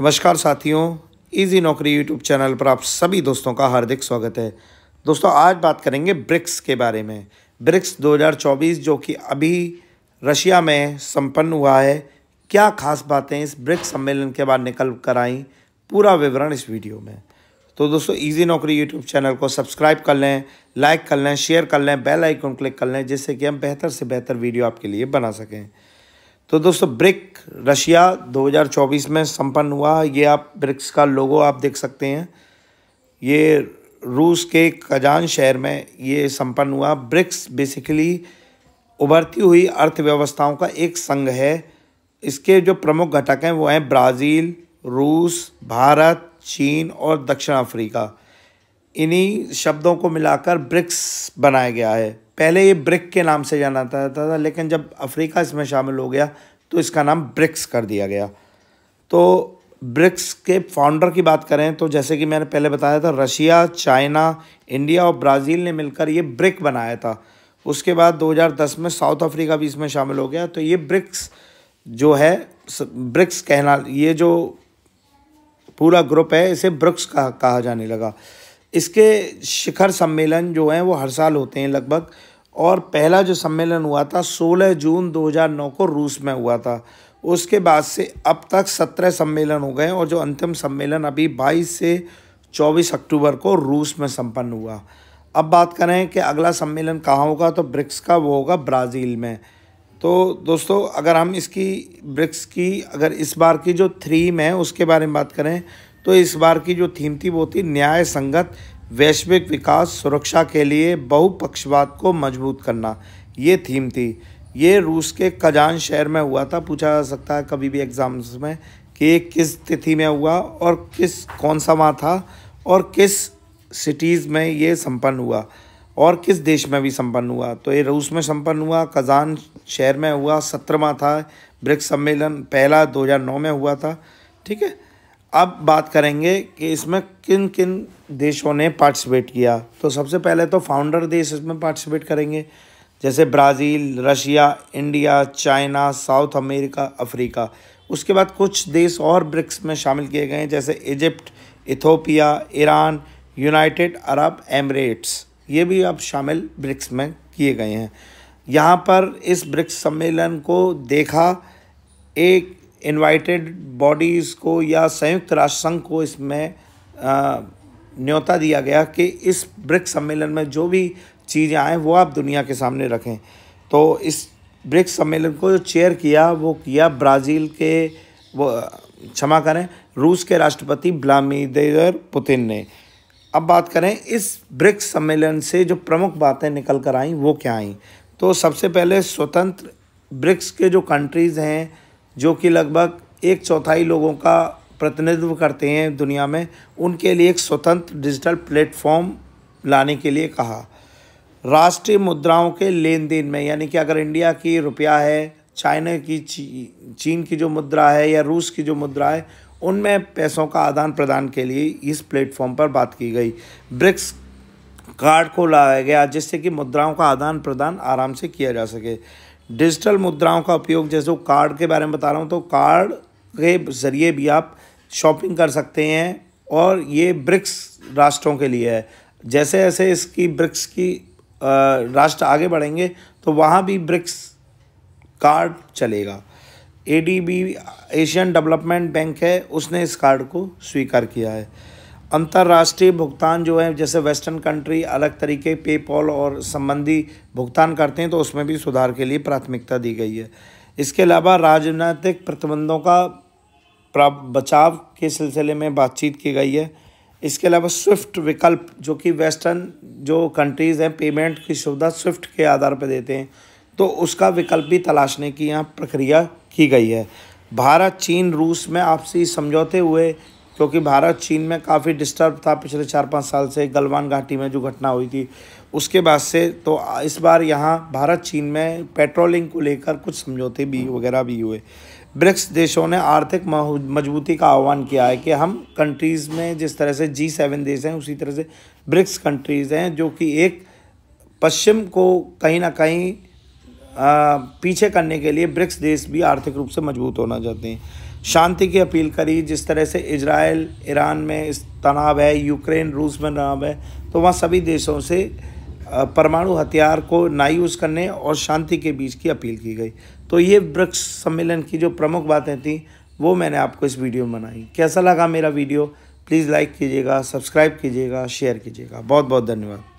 नमस्कार साथियों इजी नौकरी यूट्यूब चैनल पर आप सभी दोस्तों का हार्दिक स्वागत है दोस्तों आज बात करेंगे ब्रिक्स के बारे में ब्रिक्स 2024 जो कि अभी रशिया में संपन्न हुआ है क्या खास बातें इस ब्रिक्स सम्मेलन के बाद निकल कर आई पूरा विवरण इस वीडियो में तो दोस्तों इजी नौकरी यूट्यूब चैनल को सब्सक्राइब कर लें लाइक कर लें शेयर कर लें बेल आइकन क्लिक कर लें जिससे कि हम बेहतर से बेहतर वीडियो आपके लिए बना सकें तो दोस्तों ब्रिक रशिया 2024 में संपन्न हुआ ये आप ब्रिक्स का लोगो आप देख सकते हैं ये रूस के कजान शहर में ये संपन्न हुआ ब्रिक्स बेसिकली उभरती हुई अर्थव्यवस्थाओं का एक संघ है इसके जो प्रमुख घटक हैं वो हैं ब्राज़ील रूस भारत चीन और दक्षिण अफ्रीका इन्हीं शब्दों को मिलाकर ब्रिक्स बनाया गया है पहले ये ब्रिक के नाम से जाना जाता था लेकिन जब अफ्रीका इसमें शामिल हो गया तो इसका नाम ब्रिक्स कर दिया गया तो ब्रिक्स के फाउंडर की बात करें तो जैसे कि मैंने पहले बताया था रशिया चाइना इंडिया और ब्राज़ील ने मिलकर ये ब्रिक बनाया था उसके बाद 2010 में साउथ अफ्रीका भी इसमें शामिल हो गया तो ये ब्रिक्स जो है ब्रिक्स कहना ये जो पूरा ग्रुप है इसे ब्रिक्स कहा कहा जाने लगा इसके शिखर सम्मेलन जो हैं वो हर साल होते हैं लगभग और पहला जो सम्मेलन हुआ था 16 जून 2009 को रूस में हुआ था उसके बाद से अब तक 17 सम्मेलन हो गए और जो अंतिम सम्मेलन अभी 22 से 24 अक्टूबर को रूस में संपन्न हुआ अब बात करें कि अगला सम्मेलन कहाँ होगा तो ब्रिक्स का वो होगा ब्राज़ील में तो दोस्तों अगर हम इसकी ब्रिक्स की अगर इस बार की जो थ्रीम है उसके बारे में बात करें तो इस बार की जो थीम थी वो थी न्याय संगत वैश्विक विकास सुरक्षा के लिए बहुपक्षवाद को मजबूत करना ये थीम थी ये रूस के कजान शहर में हुआ था पूछा जा सकता है कभी भी एग्ज़ाम्स में कि किस तिथि में हुआ और किस कौन सा माह था और किस सिटीज़ में ये संपन्न हुआ और किस देश में भी संपन्न हुआ तो ये रूस में संपन्न हुआ कजान शहर में हुआ सत्रवा था ब्रिक्स सम्मेलन पहला 2009 में हुआ था ठीक है अब बात करेंगे कि इसमें किन किन देशों ने पार्टिसिपेट किया तो सबसे पहले तो फाउंडर देश इसमें पार्टिसिपेट करेंगे जैसे Brazil Russia India China South America Africa उसके बाद कुछ देश और ब्रिक्स में शामिल किए गए हैं जैसे Egypt Ethiopia Iran United Arab Emirates ये भी अब शामिल ब्रिक्स में किए गए हैं यहाँ पर इस ब्रिक्स सम्मेलन को देखा एक इनवाइटेड बॉडीज़ को या संयुक्त राष्ट्र संघ को इसमें न्योता दिया गया कि इस ब्रिक्स सम्मेलन में जो भी चीज़ें आएँ वो आप दुनिया के सामने रखें तो इस ब्रिक्स सम्मेलन को जो चेयर किया वो किया ब्राज़ील के वो क्षमा करें रूस के राष्ट्रपति व्लादिमीर पुतिन ने अब बात करें इस ब्रिक्स सम्मेलन से जो प्रमुख बातें निकल कर आईं वो क्या आईं तो सबसे पहले स्वतंत्र ब्रिक्स के जो कंट्रीज़ हैं जो कि लगभग एक चौथाई लोगों का प्रतिनिधित्व करते हैं दुनिया में उनके लिए एक स्वतंत्र डिजिटल प्लेटफॉर्म लाने के लिए कहा राष्ट्रीय मुद्राओं के लेन देन में यानी कि अगर इंडिया की रुपया है चाइना की ची, चीन की जो मुद्रा है या रूस की जो मुद्रा है उनमें पैसों का आदान प्रदान के लिए इस प्लेटफॉर्म पर बात की गई ब्रिक्स कार्ड को लाया गया जिससे कि मुद्राओं का आदान प्रदान आराम से किया जा सके डिजिटल मुद्राओं का उपयोग जैसे वो कार्ड के बारे में बता रहा हूँ तो कार्ड के ज़रिए भी आप शॉपिंग कर सकते हैं और ये ब्रिक्स राष्ट्रों के लिए है जैसे जैसे इसकी ब्रिक्स की राष्ट्र आगे बढ़ेंगे तो वहाँ भी ब्रिक्स कार्ड चलेगा ए एशियन डेवलपमेंट बैंक है उसने इस कार्ड को स्वीकार किया है अंतर्राष्ट्रीय भुगतान जो है जैसे वेस्टर्न कंट्री अलग तरीके पेपॉल और संबंधी भुगतान करते हैं तो उसमें भी सुधार के लिए प्राथमिकता दी गई है इसके अलावा राजनीतिक प्रतिबंधों का बचाव के सिलसिले में बातचीत की गई है इसके अलावा स्विफ्ट विकल्प जो कि वेस्टर्न जो कंट्रीज़ हैं पेमेंट की सुविधा स्विफ्ट के आधार पर देते हैं तो उसका विकल्प भी तलाशने की यहाँ प्रक्रिया की गई है भारत चीन रूस में आपसी समझौते हुए क्योंकि भारत चीन में काफ़ी डिस्टर्ब था पिछले चार पाँच साल से गलवान घाटी में जो घटना हुई थी उसके बाद से तो इस बार यहाँ भारत चीन में पेट्रोलिंग को लेकर कुछ समझौते भी वगैरह भी हुए ब्रिक्स देशों ने आर्थिक मजबूती का आह्वान किया है कि हम कंट्रीज़ में जिस तरह से जी सेवन देश हैं उसी तरह से ब्रिक्स कंट्रीज़ हैं जो कि एक पश्चिम को कहीं ना कहीं पीछे करने के लिए ब्रिक्स देश भी आर्थिक रूप से मजबूत होना चाहते हैं शांति की अपील करी जिस तरह से इजराइल ईरान में इस तनाव है यूक्रेन रूस में तनाव है तो वहाँ सभी देशों से परमाणु हथियार को ना यूज़ करने और शांति के बीच की अपील की गई तो ये ब्रिक्स सम्मेलन की जो प्रमुख बातें थी वो मैंने आपको इस वीडियो में बनाई कैसा लगा मेरा वीडियो प्लीज़ लाइक कीजिएगा सब्सक्राइब कीजिएगा शेयर कीजिएगा बहुत बहुत धन्यवाद